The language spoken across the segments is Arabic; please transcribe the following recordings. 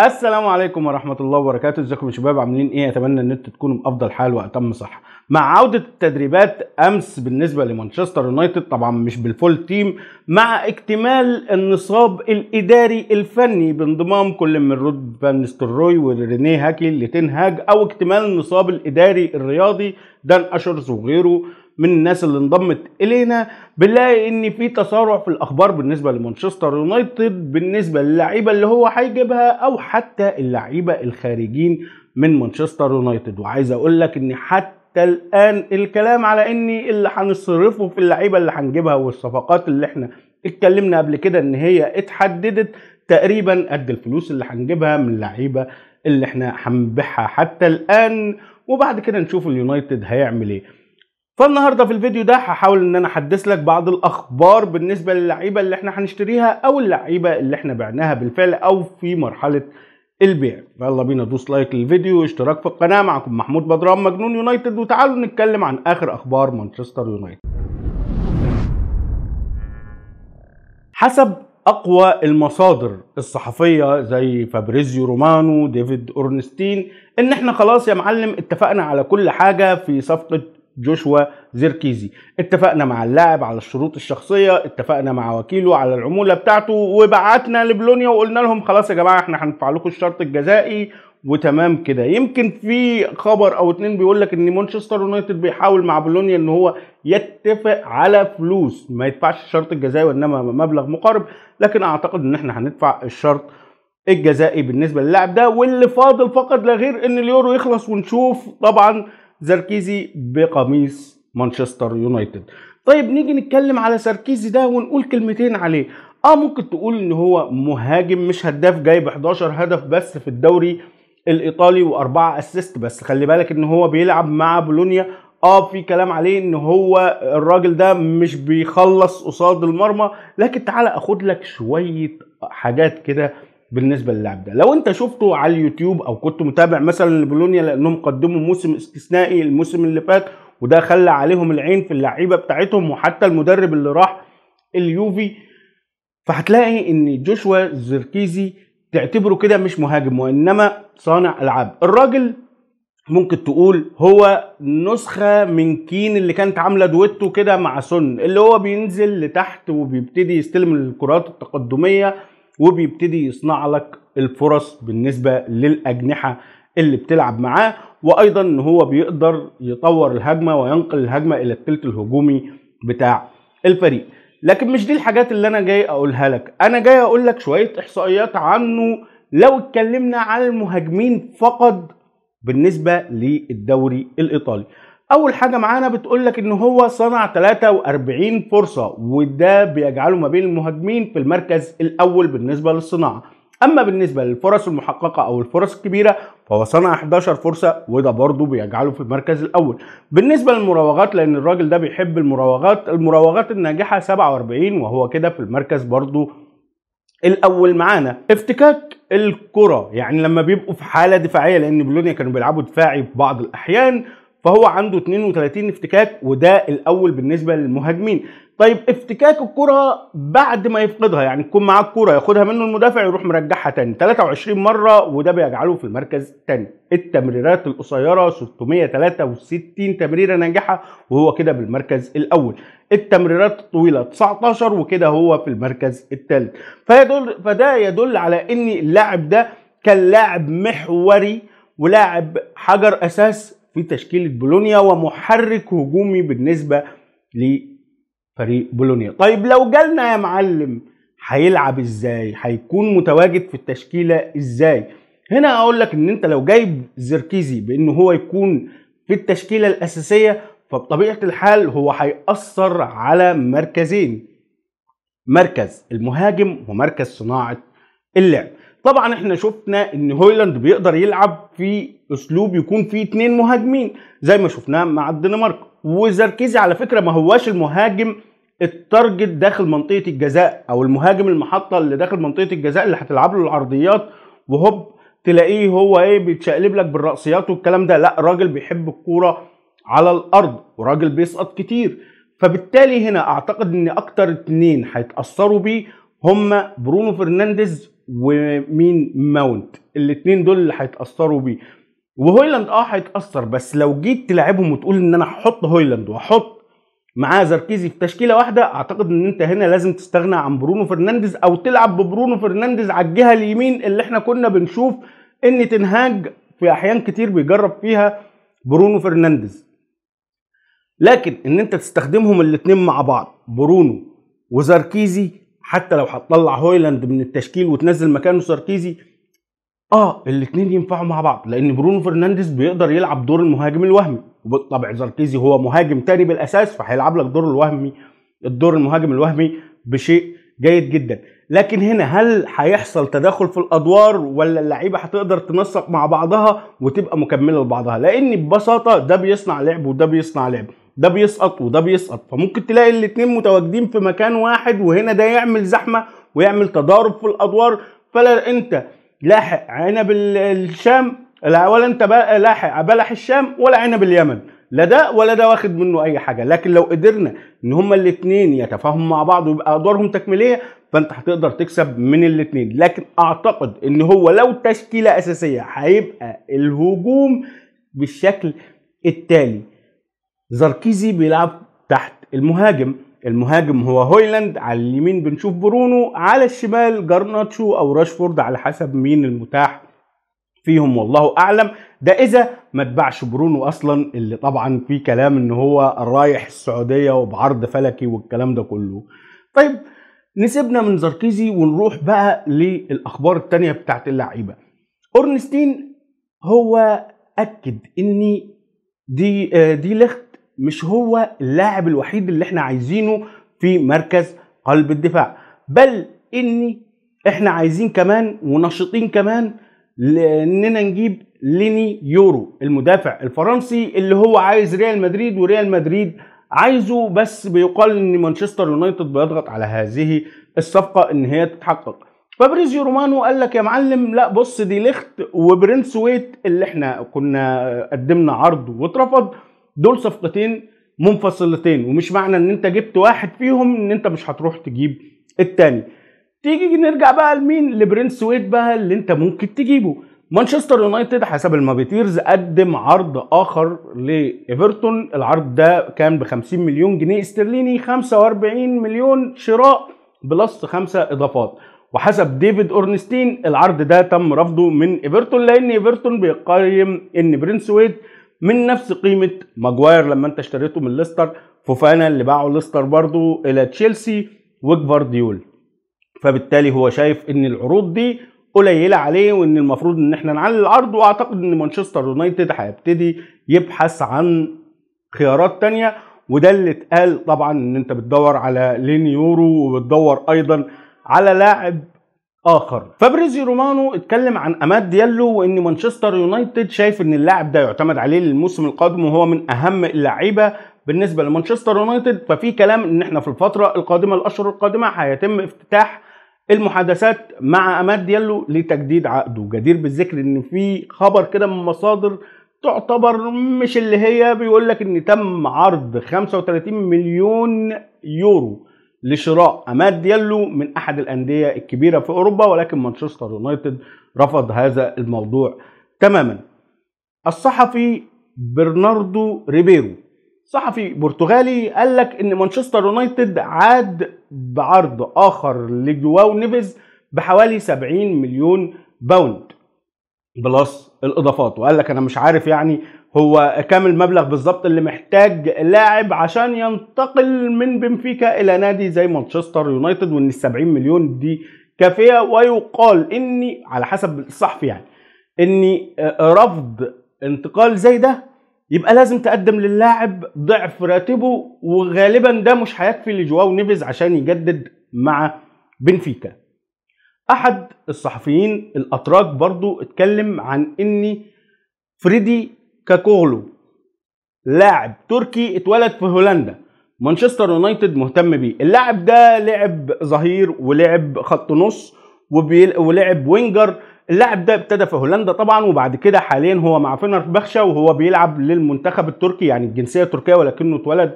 السلام عليكم ورحمه الله وبركاته ازيكم يا شباب عاملين ايه اتمنى ان انتوا تكونوا بافضل حال واتم صحه مع عوده التدريبات امس بالنسبه لمانشستر يونايتد طبعا مش بالفول تيم مع اكتمال النصاب الاداري الفني بانضمام كل من رود فان ستروي ورينيه هاكي لتنهاج او اكتمال النصاب الاداري الرياضي دان اشرز وغيره من الناس اللي انضمت الينا بنلاقي ان في تسارع في الاخبار بالنسبه لمانشستر يونايتد بالنسبه للعيبه اللي هو هيجيبها او حتى اللعيبه الخارجين من مانشستر يونايتد وعايز اقول لك ان حتى حتى الان الكلام على ان اللي هنصرفه في اللعيبه اللي هنجيبها والصفقات اللي احنا اتكلمنا قبل كده ان هي اتحددت تقريبا قد الفلوس اللي هنجيبها من اللعيبه اللي احنا هنبيعها حتى الان وبعد كده نشوف اليونايتد هيعمل ايه فالنهارده في الفيديو ده هحاول ان انا احدث لك بعض الاخبار بالنسبه للعيبه اللي احنا هنشتريها او اللعيبه اللي احنا بعناها بالفعل او في مرحله البيع يلا بينا دوس لايك للفيديو واشتراك في القناه معكم محمود بدران مجنون يونايتد وتعالوا نتكلم عن اخر اخبار مانشستر يونايتد حسب اقوى المصادر الصحفيه زي فابريزيو رومانو ديفيد اورنستين ان احنا خلاص يا معلم اتفقنا على كل حاجه في صفقه جوشوا زيركيزي اتفقنا مع اللاعب على الشروط الشخصية اتفقنا مع وكيله على العمولة بتاعته وبعتنا لبلونيا وقلنا لهم خلاص يا جماعة احنا هندفع لكم الشرط الجزائي وتمام كده يمكن في خبر او اتنين بيقول لك ان مانشستر يونايتد بيحاول مع بولونيا ان هو يتفق على فلوس ما يدفعش الشرط الجزائي وانما مبلغ مقارب لكن اعتقد ان احنا هندفع الشرط الجزائي بالنسبه للاعب ده واللي فاضل فقط لا غير ان اليورو يخلص ونشوف طبعا زركيزي بقميص مانشستر يونايتد طيب نيجي نتكلم على سركيزي ده ونقول كلمتين عليه اه ممكن تقول ان هو مهاجم مش هداف جايب 11 هدف بس في الدوري الايطالي واربعه اسيست بس خلي بالك ان هو بيلعب مع بولونيا اه في كلام عليه ان هو الراجل ده مش بيخلص قصاد المرمى لكن تعالى اخد لك شويه حاجات كده بالنسبه للاعب ده لو انت شفته على اليوتيوب او كنت متابع مثلا لبولونيا لانهم قدموا موسم استثنائي الموسم اللي فات وده خلى عليهم العين في اللعيبه بتاعتهم وحتى المدرب اللي راح اليوفي فهتلاقي ان جوشوا زركيزي تعتبره كده مش مهاجم وانما صانع العاب الراجل ممكن تقول هو نسخة من كين اللي كانت عاملة دويتو كده مع سون اللي هو بينزل لتحت وبيبتدي يستلم الكرات التقدمية وبيبتدي يصنع لك الفرص بالنسبه للاجنحه اللي بتلعب معاه وايضا ان هو بيقدر يطور الهجمه وينقل الهجمه الى الثلث الهجومي بتاع الفريق لكن مش دي الحاجات اللي انا جاي اقولها لك انا جاي اقول لك شويه احصائيات عنه لو اتكلمنا عن المهاجمين فقط بالنسبه للدوري الايطالي اول حاجه معانا بتقول لك ان هو صنع 43 فرصه وده بيجعله ما بين المهاجمين في المركز الاول بالنسبه للصناعه اما بالنسبه للفرص المحققه او الفرص الكبيره فهو صنع 11 فرصه وده برضه بيجعله في المركز الاول بالنسبه للمراوغات لان الراجل ده بيحب المراوغات المراوغات الناجحه 47 وهو كده في المركز برضه الاول معانا افتكاك الكره يعني لما بيبقوا في حاله دفاعيه لان بولونيا كانوا بيلعبوا دفاعي في بعض الاحيان فهو عنده 32 افتكاك وده الاول بالنسبه للمهاجمين طيب افتكاك الكره بعد ما يفقدها يعني تكون معاه الكره ياخدها منه المدافع يروح مرجعها تاني 23 مره وده بيجعله في المركز الثاني التمريرات القصيره 663 تمريره ناجحه وهو كده بالمركز الاول التمريرات الطويله 19 وكده هو في المركز الثالث فيدل فده يدل على ان اللاعب ده كان لاعب محوري ولاعب حجر اساس في تشكيلة بولونيا ومحرك هجومي بالنسبة لفريق بولونيا طيب لو جالنا يا معلم هيلعب ازاي هيكون متواجد في التشكيلة ازاي هنا اقول لك ان انت لو جايب زركيزي بان هو يكون في التشكيلة الاساسية فبطبيعة الحال هو هيأثر على مركزين مركز المهاجم ومركز صناعة اللعب طبعا احنا شفنا ان هويلاند بيقدر يلعب في اسلوب يكون فيه اثنين مهاجمين زي ما شفناه مع الدنمارك وزركيزي على فكره ما هواش المهاجم التارجت داخل منطقه الجزاء او المهاجم المحطه اللي داخل منطقه الجزاء اللي هتلعب له العرضيات وهوب تلاقيه هو ايه بيتشقلب لك بالراسيات والكلام ده لا راجل بيحب الكوره على الارض وراجل بيسقط كتير فبالتالي هنا اعتقد ان اكتر اتنين هيتاثروا بيه هما برونو فرنانديز ومين ماونت الاثنين دول اللي هيتاثروا بيه وهويلاند اه هيتاثر بس لو جيت تلعبهم وتقول ان انا هحط هويلاند وهحط معاه زركيزي في تشكيله واحده اعتقد ان انت هنا لازم تستغنى عن برونو فرنانديز او تلعب ببرونو فرنانديز على الجهه اليمين اللي احنا كنا بنشوف ان تنهاج في احيان كتير بيجرب فيها برونو فرنانديز لكن ان انت تستخدمهم الاثنين مع بعض برونو وزركيزي حتى لو هتطلع هويلاند من التشكيل وتنزل مكانه ساركيزي اه الاثنين ينفعوا مع بعض لان برونو فرنانديز بيقدر يلعب دور المهاجم الوهمي وبالطبع ساركيزي هو مهاجم تاني بالاساس فهيلعب لك دور الوهمي الدور المهاجم الوهمي بشيء جيد جدا لكن هنا هل هيحصل تداخل في الادوار ولا اللعيبه هتقدر تنسق مع بعضها وتبقى مكمله لبعضها لان ببساطه ده بيصنع لعب وده بيصنع لعب ده بيسقط وده بيسقط فممكن تلاقي الاثنين متواجدين في مكان واحد وهنا ده يعمل زحمه ويعمل تضارب في الادوار فلا انت لاحق عنب الشام لا ولا انت لاحق بلح الشام ولا عنب اليمن لا ده ولا ده واخد منه اي حاجه لكن لو قدرنا ان هما الاثنين يتفاهموا مع بعض ويبقى ادوارهم تكميليه فانت هتقدر تكسب من الاثنين لكن اعتقد ان هو لو تشكيله اساسيه هيبقى الهجوم بالشكل التالي زركيزي بيلعب تحت المهاجم المهاجم هو هويلاند على اليمين بنشوف برونو على الشمال جارناتشو او راشفورد على حسب مين المتاح فيهم والله اعلم ده اذا ما اتباعش برونو اصلا اللي طبعا في كلام ان هو رايح السعوديه وبعرض فلكي والكلام ده كله طيب نسيبنا من زركيزي ونروح بقى للاخبار التانية بتاعت اللعيبه اورنستين هو اكد ان دي آه، دي ليخت مش هو اللاعب الوحيد اللي احنا عايزينه في مركز قلب الدفاع بل ان احنا عايزين كمان ونشطين كمان لاننا نجيب ليني يورو المدافع الفرنسي اللي هو عايز ريال مدريد وريال مدريد عايزه بس بيقال ان مانشستر يونايتد بيضغط على هذه الصفقه ان هي تتحقق فابريزيو رومانو قال لك يا معلم لا بص دي لخت وبرنس ويت اللي احنا كنا قدمنا عرض واترفض دول صفقتين منفصلتين ومش معنى ان انت جبت واحد فيهم ان انت مش هتروح تجيب التاني تيجي نرجع بقى لمين لبرنس ويت بقى اللي انت ممكن تجيبه مانشستر يونايتد حسب المابيتيرز قدم عرض اخر لايفرتون العرض ده كان ب 50 مليون جنيه استرليني 45 مليون شراء بلس خمسة اضافات وحسب ديفيد اورنستين العرض ده تم رفضه من ايفرتون لان ايفرتون بيقيم ان برنس ويت من نفس قيمه ماجواير لما انت اشتريته من ليستر فوفانا اللي باعه ليستر برضه الى تشيلسي وجفارديول فبالتالي هو شايف ان العروض دي قليله عليه وان المفروض ان احنا نعلي العرض واعتقد ان مانشستر يونايتد هيبتدي يبحث عن خيارات تانية وده اللي اتقال طبعا ان انت بتدور على لين يورو وبتدور ايضا على لاعب اخر فابريزي رومانو اتكلم عن اماد ديالو وان مانشستر يونايتد شايف ان اللاعب ده يعتمد عليه للموسم القادم وهو من اهم اللعيبه بالنسبه لمانشستر يونايتد ففي كلام ان احنا في الفتره القادمه الاشهر القادمه هيتم افتتاح المحادثات مع اماد ديالو لتجديد عقده جدير بالذكر ان في خبر كده من مصادر تعتبر مش اللي هي بيقول لك ان تم عرض 35 مليون يورو لشراء اماد ديالو من احد الانديه الكبيره في اوروبا ولكن مانشستر يونايتد رفض هذا الموضوع تماما الصحفي برناردو ريبيرو صحفي برتغالي قال لك ان مانشستر يونايتد عاد بعرض اخر لجواو نيفيز بحوالي 70 مليون باوند بلس الاضافات وقال لك انا مش عارف يعني هو كام المبلغ بالظبط اللي محتاج لاعب عشان ينتقل من بنفيكا الى نادي زي مانشستر يونايتد وان ال 70 مليون دي كافيه ويقال اني على حسب الصحفي يعني اني آه، رفض انتقال زي ده يبقى لازم تقدم للاعب ضعف راتبه وغالبا ده مش هيكفي لجواو نيفيز عشان يجدد مع بنفيكا احد الصحفيين الاتراك برضو اتكلم عن اني فريدي كاكوغلو لاعب تركي اتولد في هولندا مانشستر يونايتد مهتم بيه اللاعب ده لعب ظهير ولعب خط نص ولعب وينجر اللاعب ده ابتدى في هولندا طبعا وبعد كده حاليا هو مع فينربخشة وهو بيلعب للمنتخب التركي يعني الجنسيه التركيه ولكنه اتولد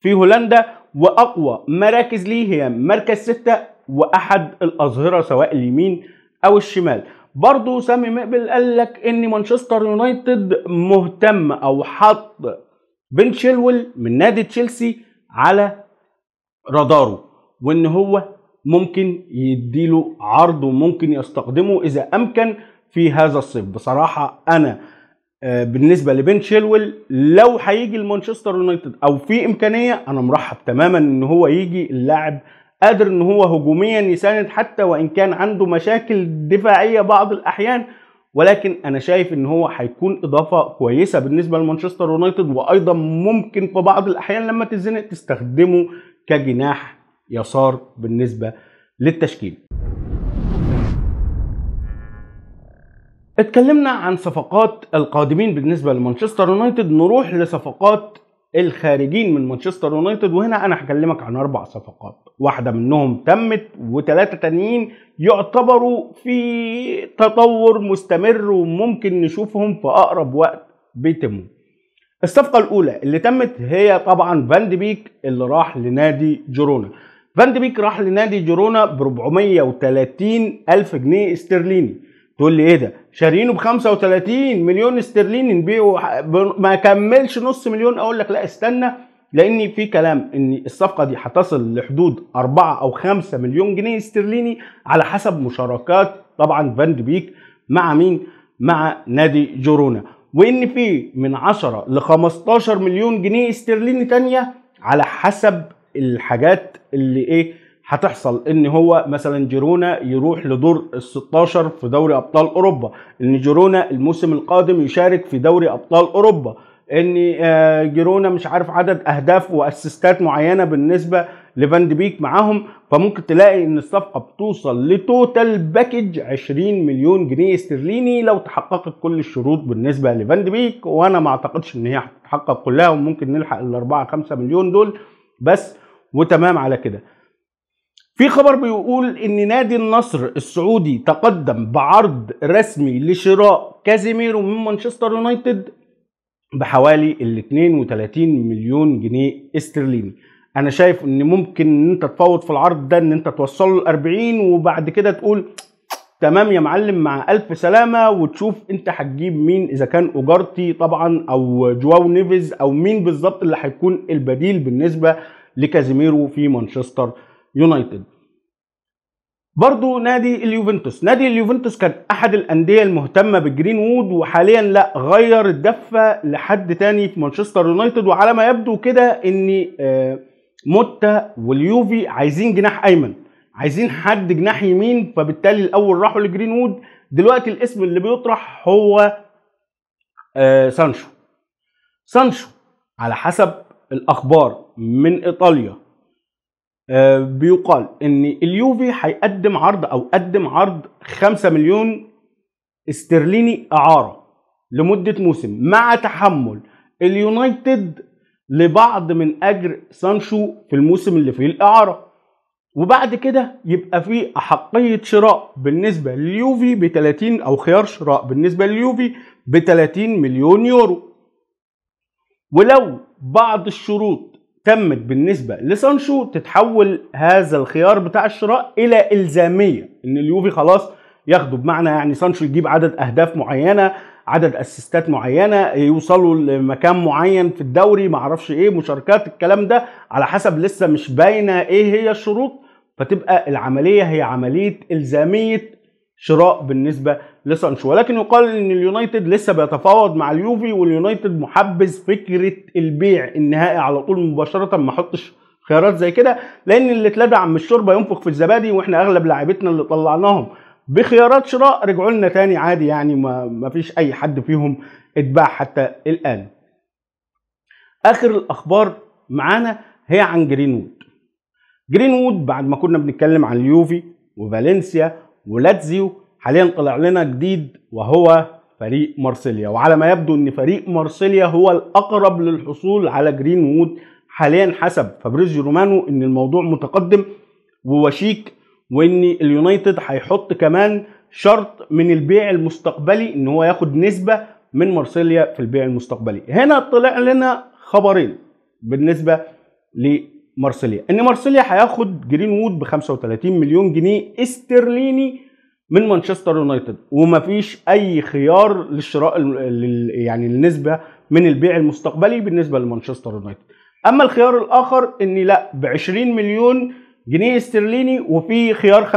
في هولندا واقوى مراكز ليه هي مركز ستة واحد الاظهره سواء اليمين او الشمال برضه سامي مقبل قال لك ان مانشستر يونايتد مهتم او حط بن شيلول من نادي تشيلسي على راداره وان هو ممكن يديله عرض وممكن يستخدمه اذا امكن في هذا الصيف بصراحه انا آه، بالنسبه لبن شيلول لو هيجي لمانشستر يونايتد او في امكانيه انا مرحب تماما ان هو يجي اللاعب قادر ان هو هجوميا يساند حتى وان كان عنده مشاكل دفاعيه بعض الاحيان ولكن انا شايف ان هو هيكون اضافه كويسه بالنسبه لمانشستر يونايتد وايضا ممكن في بعض الاحيان لما تتزنق تستخدمه كجناح يسار بالنسبه للتشكيل اتكلمنا عن صفقات القادمين بالنسبة لمانشستر يونايتد نروح لصفقات الخارجين من مانشستر يونايتد وهنا انا هكلمك عن اربع صفقات واحده منهم تمت وثلاثه تانيين يعتبروا في تطور مستمر وممكن نشوفهم في اقرب وقت بيتموا الصفقه الاولى اللي تمت هي طبعا فان دي بيك اللي راح لنادي جيرونا فان دي بيك راح لنادي جيرونا ب 430 الف جنيه استرليني تقول لي ايه ده شارينه ب 35 مليون استرليني نبيعه ما كملش نص مليون اقول لك لا استنى لان في كلام ان الصفقه دي هتصل لحدود 4 او 5 مليون جنيه استرليني على حسب مشاركات طبعا فان بيك مع مين مع نادي جورونا وان في من 10 ل 15 مليون جنيه استرليني تانية على حسب الحاجات اللي ايه هتحصل ان هو مثلا جيرونا يروح لدور ال 16 في دوري ابطال اوروبا ان جيرونا الموسم القادم يشارك في دوري ابطال اوروبا ان آه، جيرونا مش عارف عدد اهداف واسيستات معينه بالنسبه لفان بيك معاهم فممكن تلاقي ان الصفقه بتوصل لتوتال باكج 20 مليون جنيه استرليني لو تحققت كل الشروط بالنسبه لفان بيك وانا ما اعتقدش ان هي هتتحقق كلها وممكن نلحق ال 4 5 مليون دول بس وتمام على كده في خبر بيقول ان نادي النصر السعودي تقدم بعرض رسمي لشراء كازيميرو من مانشستر يونايتد بحوالي ال 32 مليون جنيه استرليني انا شايف ان ممكن ان انت تفاوض في العرض ده ان انت توصله ل 40 وبعد كده تقول تمام يا معلم مع الف سلامه وتشوف انت هتجيب مين اذا كان اوجارتي طبعا او جواو نيفيز او مين بالظبط اللي هيكون البديل بالنسبه لكازيميرو في مانشستر يونايتد برضو نادي اليوفنتوس نادي اليوفنتوس كان احد الانديه المهتمه بجرين وود وحاليا لا غير الدفه لحد تاني في مانشستر يونايتد وعلى ما يبدو كده ان آه، موتا واليوفي عايزين جناح ايمن عايزين حد جناح يمين فبالتالي الاول راحوا لجرين وود دلوقتي الاسم اللي بيطرح هو آه، سانشو سانشو على حسب الاخبار من ايطاليا بيقال ان اليوفي هيقدم عرض او قدم عرض 5 مليون استرليني اعاره لمده موسم مع تحمل اليونايتد لبعض من اجر سانشو في الموسم اللي فيه الاعاره وبعد كده يبقى في احقيه شراء بالنسبه لليوفي ب 30 او خيار شراء بالنسبه لليوفي ب 30 مليون يورو ولو بعض الشروط تمت بالنسبه لسانشو تتحول هذا الخيار بتاع الشراء الى الزاميه ان اليوفي خلاص ياخده بمعنى يعني سانشو يجيب عدد اهداف معينه عدد اسيستات معينه يوصلوا لمكان معين في الدوري معرفش ايه مشاركات الكلام ده على حسب لسه مش باينه ايه هي الشروط فتبقى العمليه هي عمليه الزاميه شراء بالنسبه لسانشو ولكن يقال ان اليونايتد لسه بيتفاوض مع اليوفي واليونايتد محبذ فكره البيع النهائي على طول مباشره ما احطش خيارات زي كده لان اللي اتلدع عم الشوربه ينفخ في الزبادي واحنا اغلب لاعبتنا اللي طلعناهم بخيارات شراء رجعوا لنا تاني عادي يعني ما فيش اي حد فيهم اتباع حتى الان اخر الاخبار معانا هي عن جرينوود جرينوود بعد ما كنا بنتكلم عن اليوفي وفالنسيا ولاتزيو حاليا طلع لنا جديد وهو فريق مارسيليا وعلى ما يبدو ان فريق مارسيليا هو الاقرب للحصول على جرين وود حاليا حسب فابريزيو رومانو ان الموضوع متقدم ووشيك وان اليونايتد هيحط كمان شرط من البيع المستقبلي ان هو ياخد نسبه من مارسيليا في البيع المستقبلي هنا طلع لنا خبرين بالنسبه مارسيليا ان مارسيليا هياخد جرين وود ب 35 مليون جنيه استرليني من مانشستر يونايتد ومفيش اي خيار للشراء يعني النسبه من البيع المستقبلي بالنسبه لمانشستر يونايتد اما الخيار الاخر ان لا ب 20 مليون جنيه استرليني وفي خيار 50%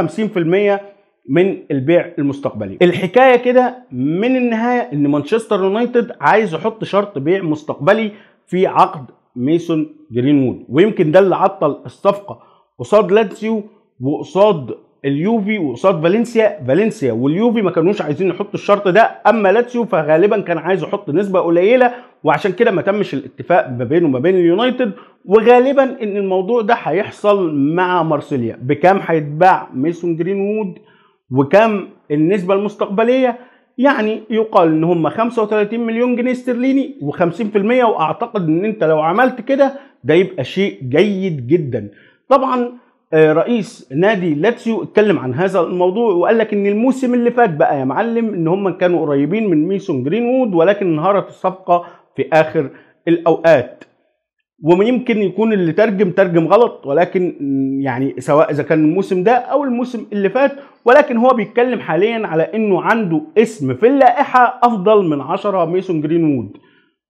من البيع المستقبلي الحكايه كده من النهايه ان مانشستر يونايتد عايز يحط شرط بيع مستقبلي في عقد ميسون جرينوود ويمكن ده اللي عطل الصفقه قصاد لاتسيو وقصاد اليوفي وقصاد فالنسيا فالنسيا واليوفي ما كانوش عايزين يحطوا الشرط ده اما لاتسيو فغالبا كان عايز يحط نسبه قليله وعشان كده ما تمش الاتفاق ما بينه وما بين اليونايتد وغالبا ان الموضوع ده هيحصل مع مارسيليا بكام هيتباع ميسون جرينوود وكام النسبه المستقبليه يعني يقال ان هم 35 مليون جنيه استرليني و50% واعتقد ان انت لو عملت كده ده يبقى شيء جيد جدا طبعا آه، رئيس نادي لاتسيو اتكلم عن هذا الموضوع وقال لك ان الموسم اللي فات بقى يا معلم ان هم كانوا قريبين من ميسون جرينوود ولكن انهارت الصفقه في اخر الاوقات ويمكن يكون اللي ترجم ترجم غلط ولكن يعني سواء اذا كان الموسم ده او الموسم اللي فات ولكن هو بيتكلم حاليا على انه عنده اسم في اللائحه افضل من 10 ميسون جرينوود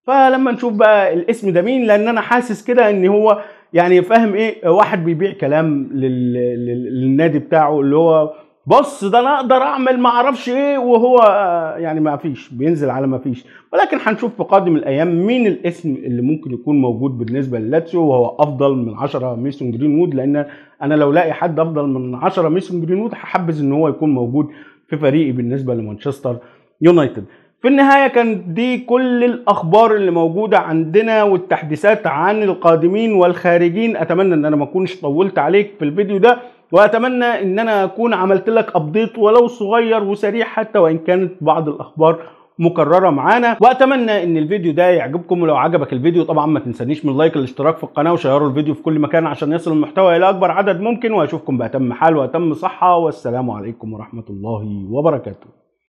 فلما نشوف بقى الاسم ده مين لان انا حاسس كده ان هو يعني فاهم ايه واحد بيبيع كلام للنادي بتاعه اللي هو بص ده انا اقدر اعمل ما اعرفش ايه وهو آه، يعني ما فيش بينزل على ما فيش ولكن هنشوف في قادم الايام مين الاسم اللي ممكن يكون موجود بالنسبه للاتسيو وهو افضل من 10 ميسون جرين وود لان انا لو لاقي حد افضل من 10 ميسون جرين وود هحبذ ان هو يكون موجود في فريقي بالنسبه لمانشستر يونايتد في النهاية كانت دي كل الأخبار اللي موجودة عندنا والتحديثات عن القادمين والخارجين أتمنى أن أنا ما أكونش طولت عليك في الفيديو ده واتمنى ان انا اكون عملت لك ابديت ولو صغير وسريع حتى وان كانت بعض الاخبار مكرره معانا واتمنى ان الفيديو ده يعجبكم ولو عجبك الفيديو طبعا ما تنسانيش من اللايك الاشتراك في القناه وشيروا الفيديو في كل مكان عشان يصل المحتوى الى اكبر عدد ممكن واشوفكم باتم حال واتم صحه والسلام عليكم ورحمه الله وبركاته